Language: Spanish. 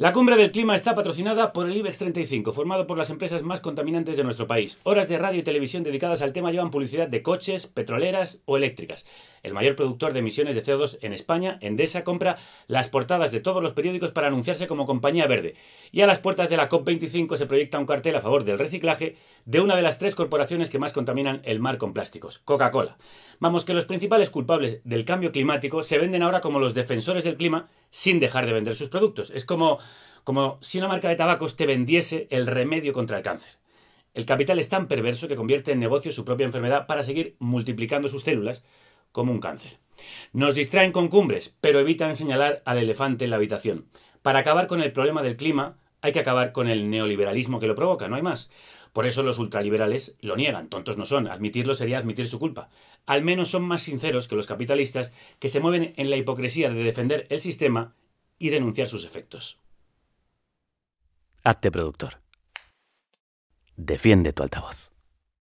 La cumbre del clima está patrocinada por el IBEX 35, formado por las empresas más contaminantes de nuestro país. Horas de radio y televisión dedicadas al tema llevan publicidad de coches, petroleras o eléctricas. El mayor productor de emisiones de CO2 en España, Endesa, compra las portadas de todos los periódicos para anunciarse como compañía verde. Y a las puertas de la COP25 se proyecta un cartel a favor del reciclaje de una de las tres corporaciones que más contaminan el mar con plásticos, Coca-Cola. Vamos que los principales culpables del cambio climático se venden ahora como los defensores del clima sin dejar de vender sus productos. Es como, si una marca de tabacos te vendiese el remedio contra el cáncer. El capital es tan perverso que convierte en negocio su propia enfermedad para seguir multiplicando sus células como un cáncer. Nos distraen con cumbres, pero evitan señalar al elefante en la habitación. Para acabar con el problema del clima, hay que acabar con el neoliberalismo que lo provoca, no hay más. Por eso los ultraliberales lo niegan, tontos no son, admitirlo sería admitir su culpa. Al menos son más sinceros que los capitalistas que se mueven en la hipocresía de defender el sistema y denunciar sus efectos. Hazte productor. Defiende tu altavoz.